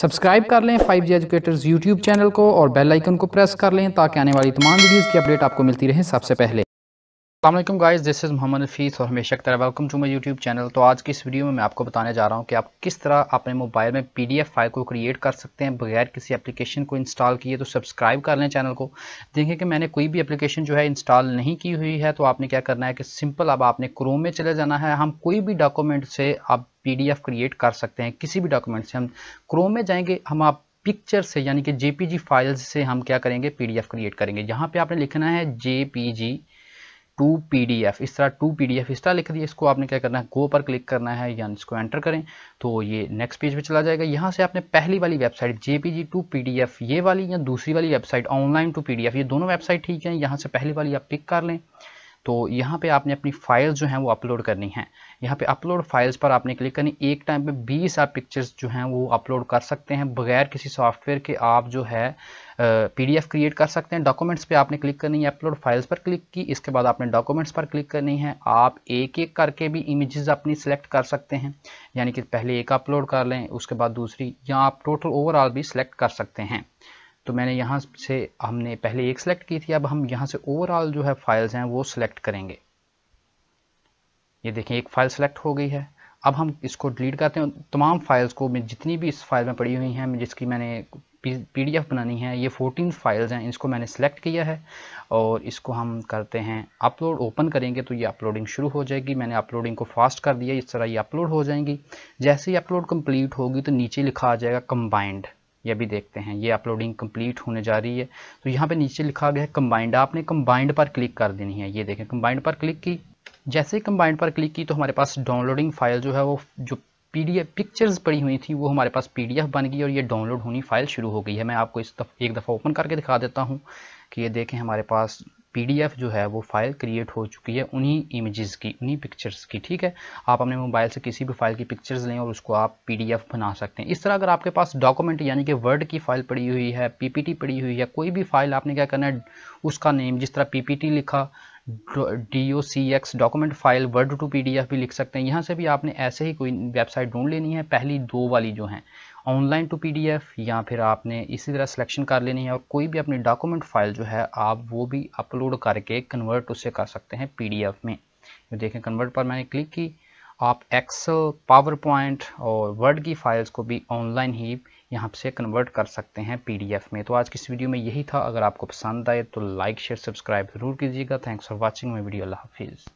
subscribe कर लें five G educators YouTube channel को और बेल आइकन को प्रेस कर लें ताकि आने वाली तमाम वीडियोज़ की अपडेट आपको मिलती रहे सबसे पहले अल्लाम guys this is Mohammad Hafees और हमेशा की तरह welcome to my YouTube channel तो आज की इस वीडियो में मैं आपको बताने जा रहा हूं कि आप किस तरह अपने मोबाइल में पीडीएफ फाइल को क्रिएट कर सकते हैं बगैर किसी एप्लीकेशन को इंस्टॉल किए तो सब्सक्राइब कर लें चैनल को देखें कि मैंने कोई भी एप्लीकेशन जो है इंस्टॉल नहीं की हुई है तो आपने क्या करना है कि सिंपल अब आपने क्रोम में चले जाना है हम कोई भी डॉक्यूमेंट से आप पी क्रिएट कर सकते हैं किसी भी डॉक्यूमेंट से हम क्रोम में जाएंगे हम आप पिक्चर से यानी कि जी फाइल्स से हम क्या करेंगे एफ क्रिएट करेंगे यहाँ पर आपने लिखना है जी टू एफ इस तरह टू पी एफ इस तरह लिख दिए इसको आपने क्या करना है गो पर क्लिक करना है या इसको एंटर करें तो ये नेक्स्ट पेज पे चला जाएगा यहाँ से आपने पहली वाली website J P G to F ये वाली या दूसरी वाली वेबसाइट ऑनलाइन टू एफ ये दोनों वेबसाइट ठीक है यहाँ से पहली वाली आप पिक कर लें तो यहाँ पे आपने अपनी फाइल्स जो हैं वो अपलोड करनी है यहाँ पे अपलोड फाइल्स पर आपने क्लिक करनी एक टाइम पे 20 आप पिक्चर्स जो हैं वो अपलोड कर सकते हैं बगैर किसी सॉफ्टवेयर के आप जो है पीडीएफ क्रिएट कर सकते हैं डॉक्यूमेंट्स पे आपने क्लिक करनी है अपलोड फाइल्स पर क्लिक की इसके बाद आपने डॉक्यूमेंट्स पर क्लिक करनी है आप एक एक करके भी इमेजेस अपनी सेलेक्ट कर सकते हैं यानी कि पहले एक अपलोड कर लें उसके बाद दूसरी या आप टोटल ओवरऑल भी सिलेक्ट कर सकते हैं तो मैंने यहाँ से हमने पहले एक सेलेक्ट की थी अब हम यहाँ से ओवरऑल जो है फाइल्स हैं वो सिलेक्ट करेंगे ये देखें एक फ़ाइल सेलेक्ट हो गई है अब हम इसको डिलीट करते हैं तमाम फाइल्स को मैं जितनी भी इस फाइल में पड़ी हुई हैं जिसकी मैंने पीडीएफ बनानी है ये 14 फाइल्स हैं इसको मैंने सेलेक्ट किया है और इसको हम करते हैं अपलोड ओपन करेंगे तो ये अपलोडिंग शुरू हो जाएगी मैंने अपलोडिंग को फास्ट कर दिया इस तरह ये अपलोड हो जाएंगी जैसे ही अपलोड कंप्लीट होगी तो नीचे लिखा आ जाएगा कंबाइंड ये भी देखते हैं ये अपलोडिंग कंप्लीट होने जा रही है तो यहाँ पे नीचे लिखा गया है कंबाइंड आपने कंबाइंड पर क्लिक कर देनी है ये देखें कंबाइंड पर क्लिक की जैसे ही कंबाइंड पर क्लिक की तो हमारे पास डाउनलोडिंग फाइल जो है वो जो पीडीएफ पिक्चर्स पड़ी हुई थी वो हमारे पास पीडीएफ बन गई और ये डाउनलोड होनी फाइल शुरू हो गई है मैं आपको इस दफ, एक दफ़ा ओपन करके दिखा देता हूँ कि ये देखें हमारे पास पीडीएफ जो है वो फाइल क्रिएट हो चुकी है उन्हीं इमेजेस की उन्हीं पिक्चर्स की ठीक है आप अपने मोबाइल से किसी भी फाइल की पिक्चर्स लें और उसको आप पीडीएफ बना सकते हैं इस तरह अगर आपके पास डॉक्यूमेंट यानी कि वर्ड की फाइल पड़ी हुई है पीपीटी पड़ी हुई है कोई भी फाइल आपने क्या करना है उसका नेम जिस तरह पीपीटी लिखा D O C X document file Word to F भी लिख सकते हैं यहाँ से भी आपने ऐसे ही कोई वेबसाइट ढूंढ लेनी है पहली दो वाली जो हैं ऑनलाइन टू पीडीएफ या फिर आपने इसी तरह सिलेक्शन कर लेनी है और कोई भी अपनी डॉक्यूमेंट फाइल जो है आप वो भी अपलोड करके कन्वर्ट उसे कर सकते हैं पीडीएफ में देखें कन्वर्ट पर मैंने क्लिक की आप एक्सेल पावर पॉइंट और वर्ड की फाइल्स को भी ऑनलाइन ही यहाँ से कन्वर्ट कर सकते हैं पीडीएफ में तो आज की इस वीडियो में यही था अगर आपको पसंद आए तो लाइक शेयर सब्सक्राइब ज़रूर कीजिएगा thanks for watching my video अल्लाह हाफिज़